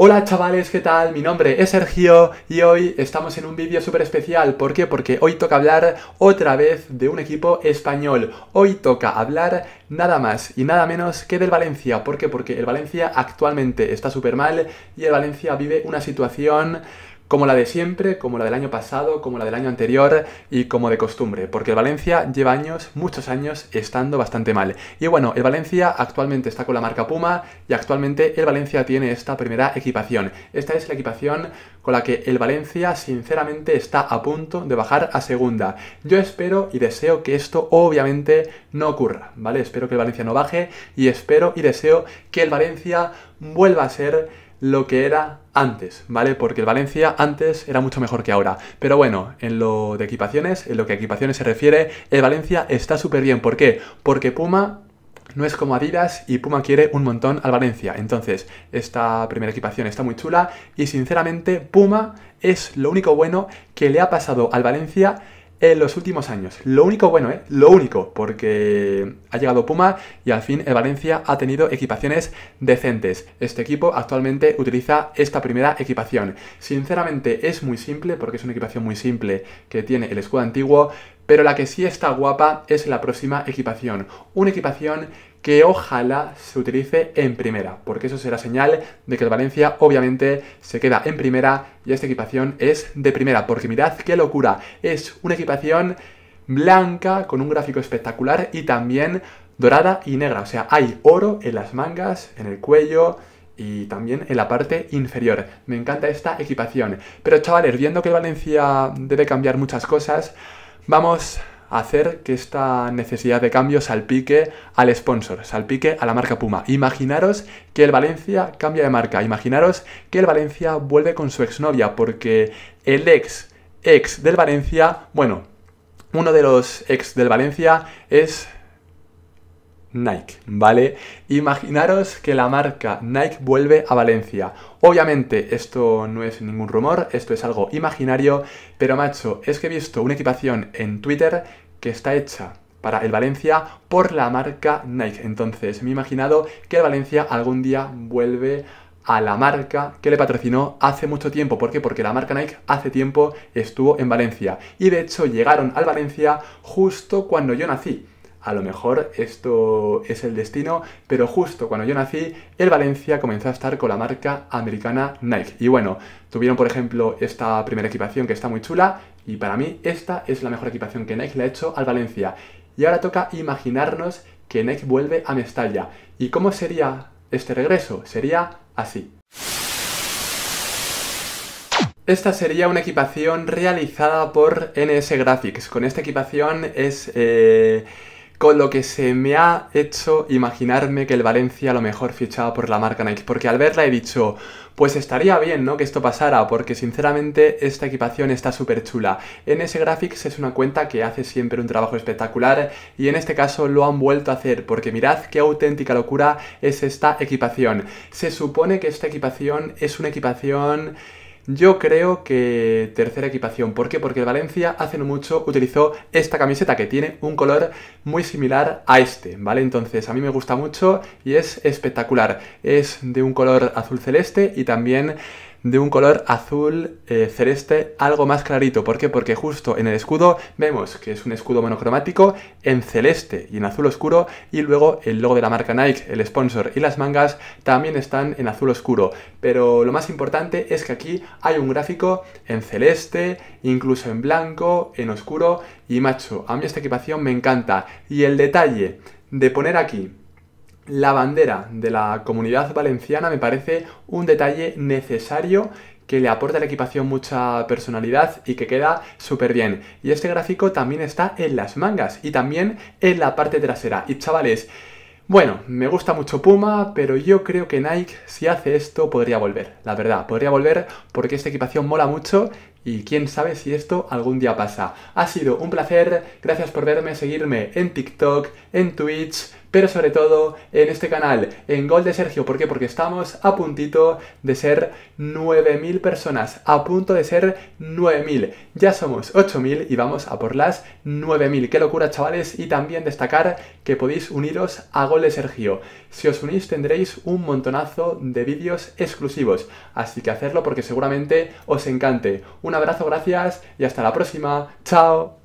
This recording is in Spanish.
Hola chavales, ¿qué tal? Mi nombre es Sergio y hoy estamos en un vídeo súper especial. ¿Por qué? Porque hoy toca hablar otra vez de un equipo español. Hoy toca hablar nada más y nada menos que del Valencia. ¿Por qué? Porque el Valencia actualmente está súper mal y el Valencia vive una situación como la de siempre, como la del año pasado, como la del año anterior y como de costumbre, porque el Valencia lleva años, muchos años, estando bastante mal. Y bueno, el Valencia actualmente está con la marca Puma y actualmente el Valencia tiene esta primera equipación. Esta es la equipación con la que el Valencia sinceramente está a punto de bajar a segunda. Yo espero y deseo que esto obviamente no ocurra, ¿vale? Espero que el Valencia no baje y espero y deseo que el Valencia vuelva a ser lo que era antes, ¿vale? Porque el Valencia antes era mucho mejor que ahora. Pero bueno, en lo de equipaciones, en lo que a equipaciones se refiere, el Valencia está súper bien. ¿Por qué? Porque Puma no es como Adidas y Puma quiere un montón al Valencia. Entonces, esta primera equipación está muy chula y sinceramente Puma es lo único bueno que le ha pasado al Valencia en los últimos años. Lo único bueno, ¿eh? Lo único, porque ha llegado Puma y al fin Valencia ha tenido equipaciones decentes. Este equipo actualmente utiliza esta primera equipación. Sinceramente es muy simple, porque es una equipación muy simple que tiene el escudo antiguo, pero la que sí está guapa es la próxima equipación. Una equipación que ojalá se utilice en primera, porque eso será señal de que el Valencia obviamente se queda en primera y esta equipación es de primera, porque mirad qué locura, es una equipación blanca con un gráfico espectacular y también dorada y negra, o sea, hay oro en las mangas, en el cuello, y también en la parte inferior. Me encanta esta equipación. Pero chavales, viendo que el Valencia debe cambiar muchas cosas, vamos hacer que esta necesidad de cambio salpique al sponsor, salpique a la marca Puma. Imaginaros que el Valencia cambia de marca, imaginaros que el Valencia vuelve con su exnovia, porque el ex ex del Valencia, bueno, uno de los ex del Valencia es Nike, ¿vale? Imaginaros que la marca Nike vuelve a Valencia. Obviamente esto no es ningún rumor, esto es algo imaginario, pero macho, es que he visto una equipación en Twitter que está hecha para el Valencia por la marca Nike. Entonces me he imaginado que el Valencia algún día vuelve a la marca que le patrocinó hace mucho tiempo. ¿Por qué? Porque la marca Nike hace tiempo estuvo en Valencia. Y de hecho llegaron al Valencia justo cuando yo nací. A lo mejor esto es el destino, pero justo cuando yo nací, el Valencia comenzó a estar con la marca americana Nike. Y bueno, tuvieron por ejemplo esta primera equipación que está muy chula y para mí esta es la mejor equipación que Nike le ha hecho al Valencia. Y ahora toca imaginarnos que Nike vuelve a Mestalla. ¿Y cómo sería este regreso? Sería así. Esta sería una equipación realizada por NS Graphics. Con esta equipación es... Eh con lo que se me ha hecho imaginarme que el Valencia a lo mejor fichaba por la marca Nike, porque al verla he dicho, pues estaría bien, ¿no? Que esto pasara, porque sinceramente esta equipación está súper chula. En ese Graphics es una cuenta que hace siempre un trabajo espectacular y en este caso lo han vuelto a hacer, porque mirad qué auténtica locura es esta equipación. Se supone que esta equipación es una equipación yo creo que tercera equipación. ¿Por qué? Porque Valencia hace no mucho utilizó esta camiseta que tiene un color muy similar a este, ¿vale? Entonces a mí me gusta mucho y es espectacular. Es de un color azul celeste y también de un color azul eh, celeste algo más clarito. ¿Por qué? Porque justo en el escudo vemos que es un escudo monocromático en celeste y en azul oscuro y luego el logo de la marca Nike, el sponsor y las mangas también están en azul oscuro. Pero lo más importante es que aquí hay un gráfico en celeste, incluso en blanco, en oscuro y macho. A mí esta equipación me encanta. Y el detalle de poner aquí la bandera de la comunidad valenciana me parece un detalle necesario que le aporta a la equipación mucha personalidad y que queda súper bien. Y este gráfico también está en las mangas y también en la parte trasera. Y chavales, bueno, me gusta mucho Puma, pero yo creo que Nike, si hace esto, podría volver. La verdad, podría volver porque esta equipación mola mucho y quién sabe si esto algún día pasa. Ha sido un placer, gracias por verme, seguirme en TikTok, en Twitch, pero sobre todo en este canal, en Gol de Sergio. ¿Por qué? Porque estamos a puntito de ser 9.000 personas, a punto de ser 9.000. Ya somos 8.000 y vamos a por las 9.000. ¡Qué locura, chavales! Y también destacar que podéis uniros a Gol de Sergio. Si os unís tendréis un montonazo de vídeos exclusivos, así que hacerlo porque seguramente os encante. Un abrazo, gracias y hasta la próxima. ¡Chao!